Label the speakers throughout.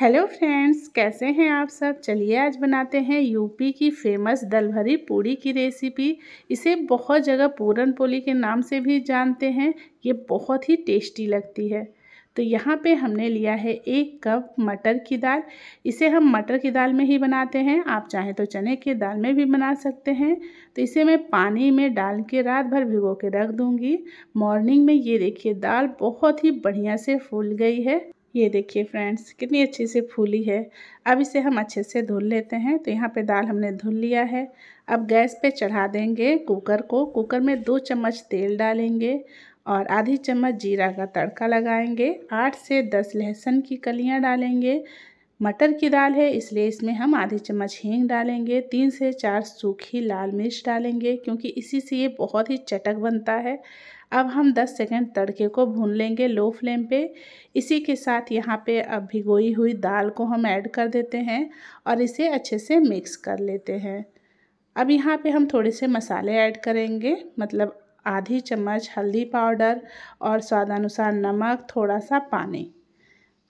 Speaker 1: hello friends कैसे हैं आप सब चलिए आज बनाते हैं यूपी की फेमस दल भरी पूड़ी की रेसिपी इसे बहुत जगह पूरन पोली के नाम से भी जानते हैं ये बहुत ही टेस्टी लगती है तो यहाँ पे हमने लिया है एक कप मटर की दाल इसे हम मटर की दाल में ही बनाते हैं आप चाहें तो चने की दाल में भी बना सकते हैं तो इसे मैं पानी में डाल के रात भर भिगो के रख दूँगी मॉर्निंग में ये देखिए दाल बहुत ही बढ़िया से फूल गई है ये देखिए फ्रेंड्स कितनी अच्छी से फूली है अब इसे हम अच्छे से धुल लेते हैं तो यहाँ पे दाल हमने धुल लिया है अब गैस पे चढ़ा देंगे कुकर को कुकर में दो चम्मच तेल डालेंगे और आधी चम्मच जीरा का तड़का लगाएंगे आठ से दस लहसुन की कलियाँ डालेंगे मटर की दाल है इसलिए इसमें हम आधी चम्मच हींग डालेंगे तीन से चार सूखी लाल मिर्च डालेंगे क्योंकि इसी से ये बहुत ही चटक बनता है अब हम 10 सेकंड तड़के को भून लेंगे लो फ्लेम पे इसी के साथ यहाँ पे अब भिगोई हुई दाल को हम ऐड कर देते हैं और इसे अच्छे से मिक्स कर लेते हैं अब यहाँ पे हम थोड़े से मसाले ऐड करेंगे मतलब आधी चम्मच हल्दी पाउडर और स्वादानुसार नमक थोड़ा सा पानी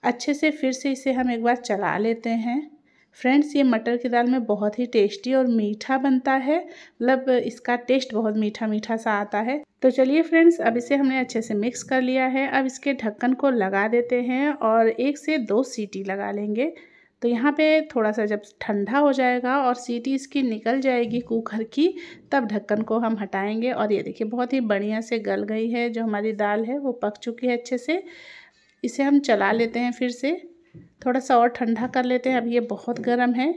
Speaker 1: अच्छे से फिर से इसे हम एक बार चला लेते हैं फ्रेंड्स ये मटर की दाल में बहुत ही टेस्टी और मीठा बनता है मतलब इसका टेस्ट बहुत मीठा मीठा सा आता है तो चलिए फ्रेंड्स अब इसे हमने अच्छे से मिक्स कर लिया है अब इसके ढक्कन को लगा देते हैं और एक से दो सीटी लगा लेंगे तो यहाँ पे थोड़ा सा जब ठंडा हो जाएगा और सीटी इसकी निकल जाएगी कुकर की तब ढक्कन को हम हटाएँगे और ये देखिए बहुत ही बढ़िया से गल गई है जो हमारी दाल है वो पक चुकी है अच्छे से इसे हम चला लेते हैं फिर से थोड़ा सा और ठंडा कर लेते हैं अब ये बहुत गर्म है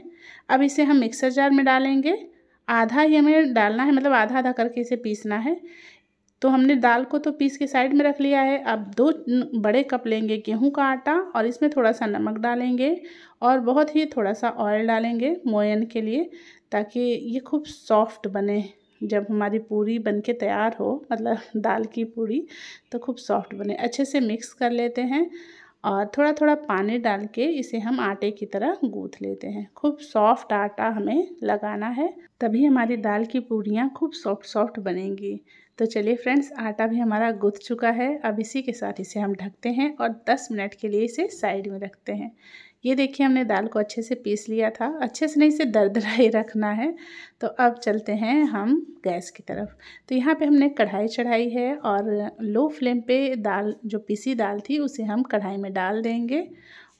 Speaker 1: अब इसे हम मिक्सर जार में डालेंगे आधा ही हमें डालना है मतलब आधा आधा करके इसे पीसना है तो हमने दाल को तो पीस के साइड में रख लिया है अब दो बड़े कप लेंगे गेहूं का आटा और इसमें थोड़ा सा नमक डालेंगे और बहुत ही थोड़ा सा ऑयल डालेंगे मोयन के लिए ताकि ये खूब सॉफ्ट बने जब हमारी पूरी बनके तैयार हो मतलब दाल की पूरी तो खूब सॉफ्ट बने अच्छे से मिक्स कर लेते हैं और थोड़ा थोड़ा पानी डाल के इसे हम आटे की तरह गूँथ लेते हैं खूब सॉफ्ट आटा हमें लगाना है तभी हमारी दाल की पूड़ियाँ खूब सॉफ्ट सॉफ्ट बनेंगी तो चलिए फ्रेंड्स आटा भी हमारा गूँथ चुका है अब इसी के साथ इसे हम ढकते हैं और 10 मिनट के लिए इसे साइड में रखते हैं ये देखिए हमने दाल को अच्छे से पीस लिया था अच्छे से नहीं इसे दरदरा ही रखना है तो अब चलते हैं हम गैस की तरफ तो यहाँ पे हमने कढ़ाई चढ़ाई है और लो फ्लेम पे दाल जो पीसी दाल थी उसे हम कढ़ाई में डाल देंगे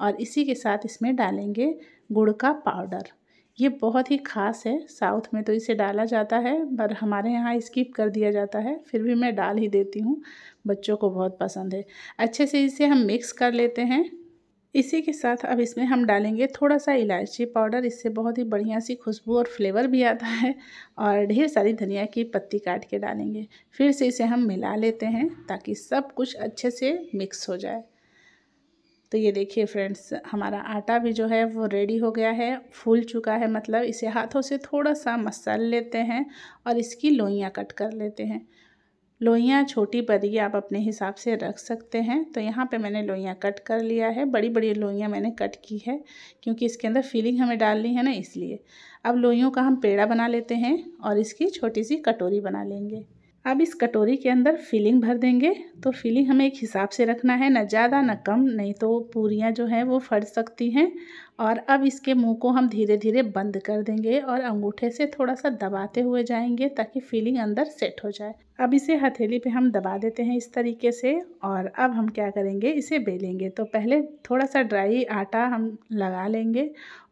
Speaker 1: और इसी के साथ इसमें डालेंगे गुड़ का पाउडर ये बहुत ही ख़ास है साउथ में तो इसे डाला जाता है पर हमारे यहाँ स्किप कर दिया जाता है फिर भी मैं डाल ही देती हूँ बच्चों को बहुत पसंद है अच्छे से इसे हम मिक्स कर लेते हैं इसी के साथ अब इसमें हम डालेंगे थोड़ा सा इलायची पाउडर इससे बहुत ही बढ़िया सी खुशबू और फ्लेवर भी आता है और ढेर सारी धनिया की पत्ती काट के डालेंगे फिर से इसे हम मिला लेते हैं ताकि सब कुछ अच्छे से मिक्स हो जाए तो ये देखिए फ्रेंड्स हमारा आटा भी जो है वो रेडी हो गया है फूल चुका है मतलब इसे हाथों से थोड़ा सा मसल लेते हैं और इसकी लोइयाँ कट कर लेते हैं लोइयाँ छोटी बड़ी आप अपने हिसाब से रख सकते हैं तो यहाँ पे मैंने लोइयाँ कट कर लिया है बड़ी बड़ी लोइयाँ मैंने कट की है क्योंकि इसके अंदर फीलिंग हमें डालनी है ना इसलिए अब लोइयों का हम पेड़ा बना लेते हैं और इसकी छोटी सी कटोरी बना लेंगे अब इस कटोरी के अंदर फिलिंग भर देंगे तो फिलिंग हमें एक हिसाब से रखना है ना ज़्यादा ना कम नहीं तो पूरियाँ जो हैं वो फट सकती हैं और अब इसके मुंह को हम धीरे धीरे बंद कर देंगे और अंगूठे से थोड़ा सा दबाते हुए जाएंगे ताकि फीलिंग अंदर सेट हो जाए अब इसे हथेली पे हम दबा देते हैं इस तरीके से और अब हम क्या करेंगे इसे बेलेंगे तो पहले थोड़ा सा ड्राई आटा हम लगा लेंगे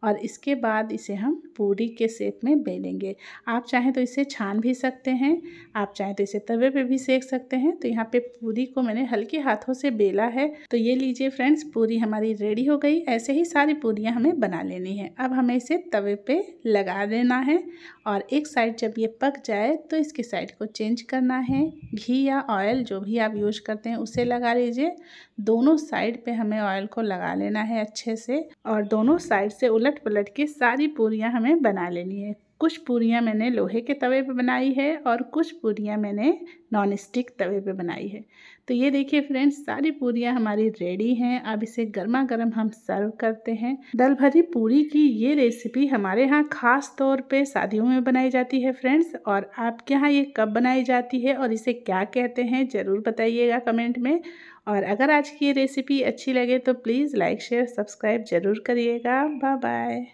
Speaker 1: और इसके बाद इसे हम पूरी के सेप में बेलेंगे आप चाहें तो इसे छान भी सकते हैं आप चाहें तो इसे तवे पे भी सेक सकते हैं तो यहाँ पे पूरी को मैंने हल्के हाथों से बेला है तो ये लीजिए फ्रेंड्स पूरी हमारी रेडी हो गई ऐसे ही सारी पूरियाँ हमें बना लेनी है अब हमें इसे तवे पे लगा देना है और एक साइड जब ये पक जाए तो इसकी साइड को चेंज करना है घी या ऑयल जो भी आप यूज़ करते हैं उसे लगा लीजिए दोनों साइड पे हमें ऑयल को लगा लेना है अच्छे से और दोनों साइड से उलट पलट के सारी पूरियाँ हमें बना लेनी है कुछ पूरियाँ मैंने लोहे के तवे पे बनाई है और कुछ पूरियाँ मैंने नॉन स्टिक तवे पे बनाई है तो ये देखिए फ्रेंड्स सारी पूरियाँ हमारी रेडी हैं अब इसे गर्मा गर्म हम सर्व करते हैं दल भरी पूरी की ये रेसिपी हमारे यहाँ ख़ास तौर पे शादियों में बनाई जाती है फ्रेंड्स और आपके यहाँ ये कब बनाई जाती है और इसे क्या कहते हैं ज़रूर बताइएगा कमेंट में और अगर आज की ये रेसिपी अच्छी लगे तो प्लीज़ लाइक शेयर सब्सक्राइब ज़रूर करिएगा बाय बाय